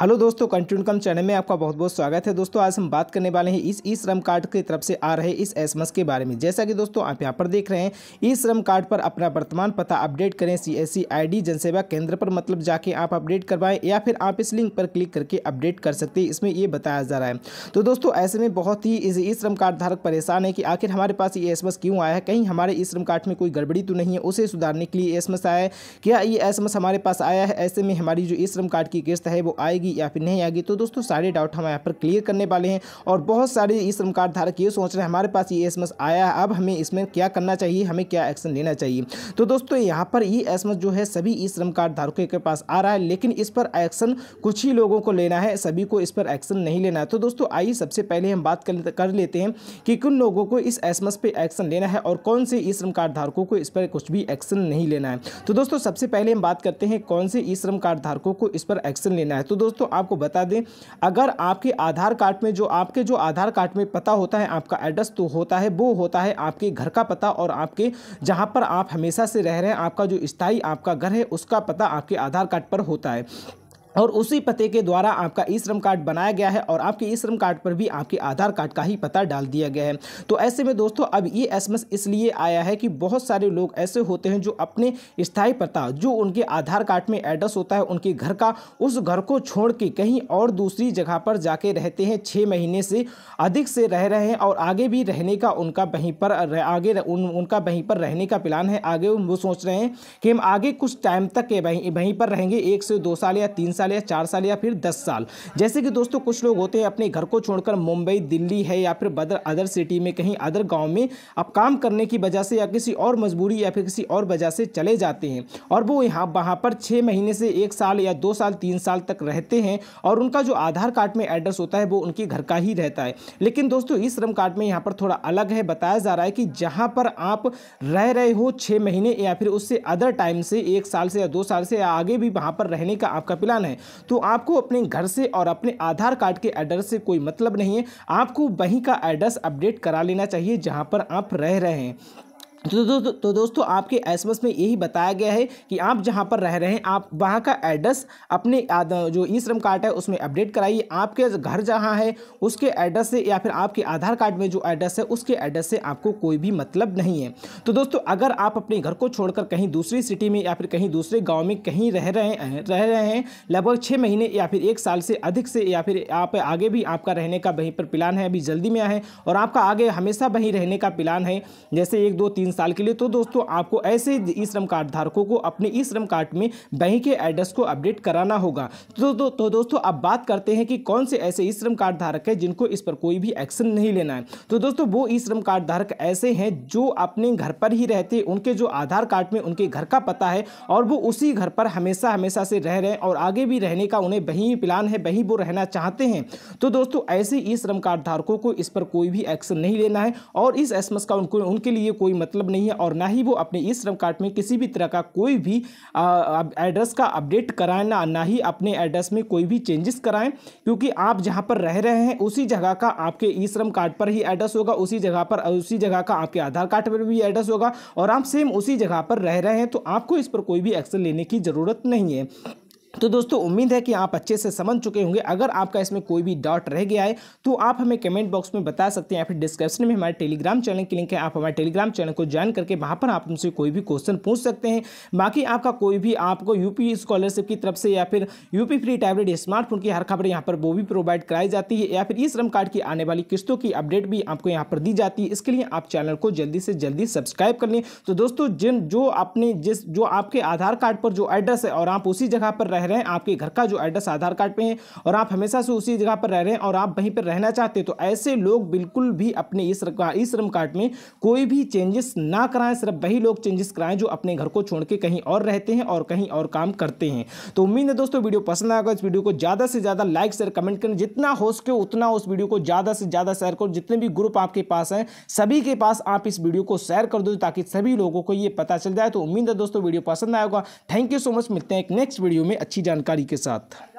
hello दोस्तों कंट्यून कम channel में आपका बहुत बहुत स्वागत है दोस्तों आज हम बात करने वाले हैं इस ई श्रम कार्ड की तरफ से आ रहे इस एसएमएस के बारे में जैसा कि दोस्तों आप यहां पर देख रहे हैं ई श्रम कार्ड पर अपना वर्तमान पता अपडेट करें सीएससी आईडी जनसेवा केंद्र पर मतलब जाके आप अपडेट करवाएं या फिर आप इस लिंक पर क्लिक करके अपडेट कर सकते हैं इसमें ये बताया जा रहा है तो दोस्तों ऐसे में बहुत ही ई श्रम कार्ड धारक परेशान है कि आखिर हमारे पास ये एस क्यों आया है कहीं हमारे ई श्रम कार्ड में कोई गड़बड़ी तो नहीं है उसे सुधारने के लिए एस आया है क्या ये एस हमारे पास आया है ऐसे में हमारी जो ई श्रम कार्ड की किस्त है वो आएगी आएगी या फिर नहीं आएगी तो दोस्तों सारे डाउट हम यहाँ पर क्लियर करने वाले हैं और बहुत सारे ई श्रम कार्ड धारक ये सोच रहे हैं हमारे पास ये एस आया है अब हमें इसमें क्या करना चाहिए हमें क्या एक्शन लेना चाहिए तो दोस्तों यहाँ पर ई एस जो है सभी ई श्रम कार्ड धारकों के पास आ रहा है लेकिन इस पर एक्शन कुछ ही लोगों को लेना है सभी को इस पर एक्शन नहीं लेना है तो दोस्तों आइए सबसे पहले हम बात कर लेते हैं कि किन लोगों को इस एसमस पे एक्शन लेना है और कौन से ई श्रम कार्ड धारकों को इस पर कुछ भी एक्शन नहीं लेना है तो दोस्तों सबसे पहले हम बात करते हैं कौन से ई श्रम कार्ड धारकों को इस पर एक्शन लेना है तो दोस्तों दोस्तों आपको बता दें अगर आपके आधार कार्ड में जो आपके जो आधार कार्ड में पता होता है आपका एड्रेस तो होता है वो होता है आपके घर का पता और आपके जहाँ पर आप हमेशा से रह रहे हैं आपका जो स्थायी आपका घर है उसका पता आपके आधार कार्ड पर होता है और उसी पते के द्वारा आपका ई श्रम कार्ड बनाया गया है और आपके ई श्रम कार्ड पर भी आपके आधार कार्ड का ही पता डाल दिया गया है तो ऐसे में दोस्तों अब ये एसएमएस इसलिए आया है कि बहुत सारे लोग ऐसे होते हैं जो अपने स्थायी पता जो उनके आधार कार्ड में एड्रेस होता है उनके घर का उस घर को छोड़ के कहीं और दूसरी जगह पर जाके रहते हैं छः महीने से अधिक से रह रहे हैं और आगे भी रहने का उनका वहीं पर आगे उन, उनका वहीं पर रहने का प्लान है आगे वो सोच रहे हैं कि हम आगे कुछ टाइम तक वहीं वहीं पर रहेंगे एक से दो साल या तीन साल या चार साल या फिर दस साल जैसे कि दोस्तों कुछ लोग होते हैं अपने घर को छोड़कर मुंबई दिल्ली है या फिर अदर अदर सिटी में कहीं अदर गाँव में अब काम करने की वजह से या किसी और मजबूरी या फिर किसी और वजह से चले जाते हैं और वो यहाँ वहाँ पर छः महीने से एक साल या दो साल तीन साल तक रहते हैं और उनका जो आधार कार्ड में एड्रेस होता है वो उनके घर का ही रहता है लेकिन दोस्तों इस श्रम कार्ड में यहाँ पर थोड़ा अलग है बताया जा रहा है कि जहाँ पर आप रह रहे हो छः महीने या फिर उससे अदर टाइम से एक साल से या दो साल से या आगे भी वहाँ पर रहने का आपका प्लान है हैं तो आपको अपने घर से और अपने आधार कार्ड के एड्रेस से कोई मतलब नहीं है आपको वहीं का एड्रेस अपडेट करा लेना चाहिए जहाँ पर आप रह रहे हैं तो, दो, तो, तो, तो, दोस्तों आपके एस में यही बताया गया है कि आप जहाँ पर रह रहे हैं आप वहाँ का एड्रेस अपने जो ई श्रम कार्ड है उसमें अपडेट कराइए आपके घर जहाँ है उसके एड्रेस से या फिर आपके आधार कार्ड में जो एड्रेस है उसके एड्रेस से आपको कोई भी मतलब नहीं है तो दोस्तों अगर आप अपने घर को छोड़कर कहीं दूसरी सिटी में या फिर कहीं दूसरे गाँव में कहीं रह रहे हैं रह रहे हैं लगभग छः महीने या फिर एक साल से अधिक से या फिर आप आगे भी आपका रहने का वहीं पर प्लान है अभी जल्दी में आए और आपका आगे हमेशा वहीं रहने का प्लान है जैसे एक दो तीन तीन साल के लिए तो दोस्तों आपको ऐसे ई श्रम कार्ड धारकों को अपने ई श्रम कार्ड में बैंक के एड्रेस को अपडेट कराना होगा तो, तो, तो दोस्तों अब बात करते हैं कि कौन से ऐसे ई श्रम कार्ड धारक है जिनको इस पर कोई भी एक्शन नहीं लेना है तो दोस्तों वो ई श्रम कार्ड धारक ऐसे हैं जो अपने घर पर ही रहते उनके जो आधार कार्ड में उनके घर का पता है और वो उसी घर पर हमेशा हमेशा से रह रहे हैं और आगे भी रहने का उन्हें वही प्लान है वही वो रहना चाहते हैं तो दोस्तों ऐसे ई श्रम कार्ड धारकों को इस पर कोई भी एक्शन नहीं लेना है और इस एसमस का उनको उनके लिए कोई मतलब मतलब नहीं है और ना ही वो अपने ई श्रम कार्ड में किसी भी तरह का कोई भी एड्रेस का अपडेट कराएं ना ना ही अपने एड्रेस में कोई भी चेंजेस कराएं क्योंकि आप जहाँ पर रह रहे हैं उसी जगह का आपके ई श्रम कार्ड पर ही एड्रेस होगा उसी जगह पर उसी जगह का आपके आधार कार्ड पर भी एड्रेस होगा और आप सेम उसी जगह पर रह रहे हैं तो आपको इस पर कोई भी एक्शन लेने की ज़रूरत नहीं है तो दोस्तों उम्मीद है कि आप अच्छे से समझ चुके होंगे अगर आपका इसमें कोई भी डाउट रह गया है तो आप हमें कमेंट बॉक्स में बता सकते हैं या फिर डिस्क्रिप्शन में हमारे टेलीग्राम चैनल की लिंक है आप हमारे टेलीग्राम चैनल को ज्वाइन करके वहाँ पर आप उनसे कोई भी क्वेश्चन पूछ सकते हैं बाकी आपका कोई भी आपको यूपी स्कॉलरशिप की तरफ से या फिर यूपी फ्री टैबलेट स्मार्टफोन की हर खबर यहाँ पर वो भी प्रोवाइड कराई जाती है या फिर ई श्रम कार्ड की आने वाली किस्तों की अपडेट भी आपको यहाँ पर दी जाती है इसके लिए आप चैनल को जल्दी से जल्दी सब्सक्राइब कर लें तो दोस्तों जिन जो अपने जिस जो आपके आधार कार्ड पर जो एड्रेस है और आप उसी जगह पर रह रहे हैं आपके घर का जो एड्रेस आधार कार्ड पे है और आप हमेशा से उसी जगह पर रह रहे हैं और आप वहीं पर रहना चाहते हैं तो ऐसे लोग बिल्कुल भी अपने इस ई श्रम कार्ड में कोई भी चेंजेस ना कराएं सिर्फ वही लोग चेंजेस कराएं जो अपने घर को छोड़ के कहीं और रहते हैं और कहीं और काम करते हैं तो उम्मीद है दोस्तों वीडियो पसंद आएगा इस वीडियो को ज़्यादा से ज़्यादा लाइक शेयर कमेंट करें जितना हो सके उतना उस वीडियो को ज़्यादा से ज़्यादा शेयर करो जितने भी ग्रुप आपके पास हैं सभी के पास आप इस वीडियो को शेयर कर दो ताकि सभी लोगों को ये पता चल जाए तो उम्मीद है दोस्तों वीडियो पसंद आएगा थैंक यू सो मच मिलते हैं एक नेक्स्ट वीडियो में अच्छी जानकारी के साथ